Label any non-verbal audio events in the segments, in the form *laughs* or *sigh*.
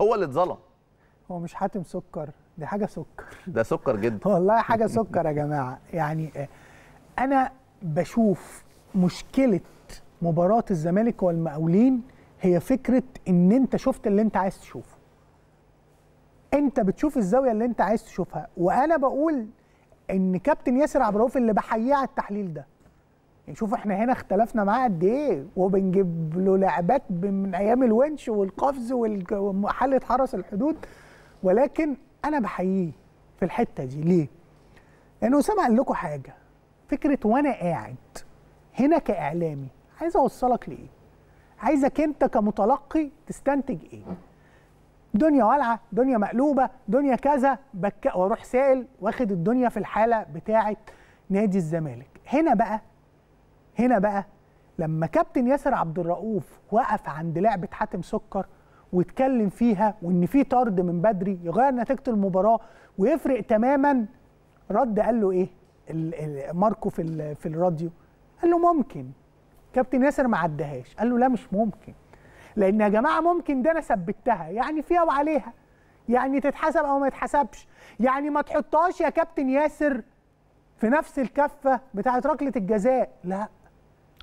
هو اللي اتظلم هو مش حاتم سكر دي حاجه سكر *laughs* ده سكر جدا *laughs* والله حاجه سكر يا جماعه يعني آه، انا بشوف مشكله مباراه الزمالك والمقاولين هي فكره ان انت شفت اللي انت عايز تشوفه انت بتشوف الزاويه اللي انت عايز تشوفها وانا بقول ان كابتن ياسر عبد الرؤوف اللي بحييه على التحليل ده نشوف احنا هنا اختلفنا معاه قد ايه وبنجيب له لعبات من ايام الونش والقفز وحاله حرس الحدود ولكن انا بحييه في الحته دي ليه؟ لان يعني اسامه قال لكم حاجه فكره وانا قاعد هنا كاعلامي عايز اوصلك لايه؟ عايزك انت كمتلقي تستنتج ايه؟ دنيا والعه، دنيا مقلوبه، دنيا كذا بك واروح سائل واخد الدنيا في الحاله بتاعه نادي الزمالك، هنا بقى هنا بقى لما كابتن ياسر عبد الرؤوف وقف عند لعبه حاتم سكر واتكلم فيها وان في طرد من بدري يغير نتيجه المباراه ويفرق تماما رد قال له ايه ماركو في في الراديو قال له ممكن كابتن ياسر ما عدهاش قال له لا مش ممكن لان يا جماعه ممكن ده انا ثبتها يعني فيها وعليها يعني تتحسب او ما يتحسبش يعني ما تحطهاش يا كابتن ياسر في نفس الكفه بتاعه ركله الجزاء لا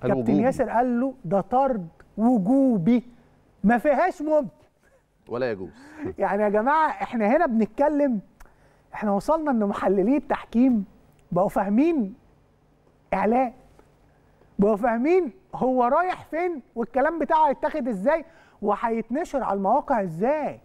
كابتن ياسر قال له ده طرد وجوبي ما فيهاش ممكن ولا يجوز *laughs* يعني يا جماعه احنا هنا بنتكلم احنا وصلنا ان محللي التحكيم بقوا فاهمين اعلام بقوا فاهمين هو رايح فين والكلام بتاعه هيتاخد ازاي وهيتنشر على المواقع ازاي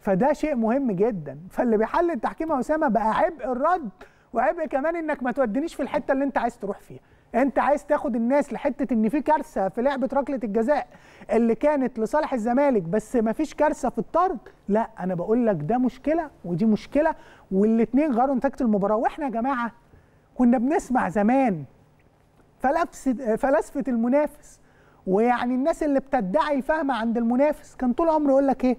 فده شيء مهم جدا فاللي بيحلل التحكيم يا اسامه بقى عبء الرد وعبء كمان انك ما تودينيش في الحته اللي انت عايز تروح فيها انت عايز تاخد الناس لحته ان في كارثه في لعبه ركله الجزاء اللي كانت لصالح الزمالك بس ما فيش كارثه في الطرد لا انا بقول لك ده مشكله ودي مشكله والاثنين غيروا نتيجه المباراه واحنا يا جماعه كنا بنسمع زمان فلسفه المنافس ويعني الناس اللي بتدعي الفهم عند المنافس كان طول عمره يقول لك ايه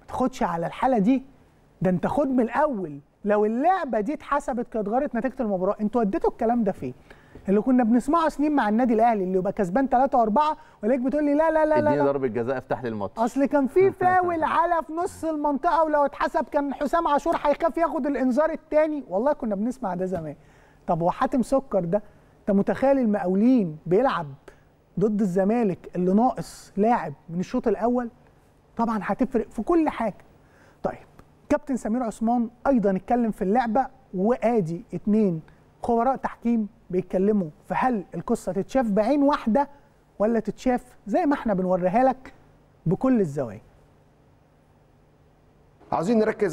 ما تاخدش على الحاله دي ده انت خد من الاول لو اللعبه دي اتحسبت كانت غيرت نتيجه المباراه انتوا اديتوا الكلام ده فين اللي كنا بنسمعه سنين مع النادي الاهلي اللي يبقى كسبان 3 و4 وليك بتقول لي لا لا لا اديني ضربه جزاء افتح لي الماتش اصل كان في *laughs* فاول على في نص المنطقه ولو اتحسب كان حسام عاشور هيخاف ياخد الانذار الثاني والله كنا بنسمع ده زمان طب وحاتم سكر ده انت متخيل المقاولين بيلعب ضد الزمالك اللي ناقص لاعب من الشوط الاول طبعا هتفرق في كل حاجه كابتن سمير عثمان ايضا اتكلم في اللعبه وادي اتنين خبراء تحكيم بيتكلموا في هل القصه تتشاف بعين واحده ولا تتشاف زي ما احنا بنوريها لك بكل الزوايا عايزين نركز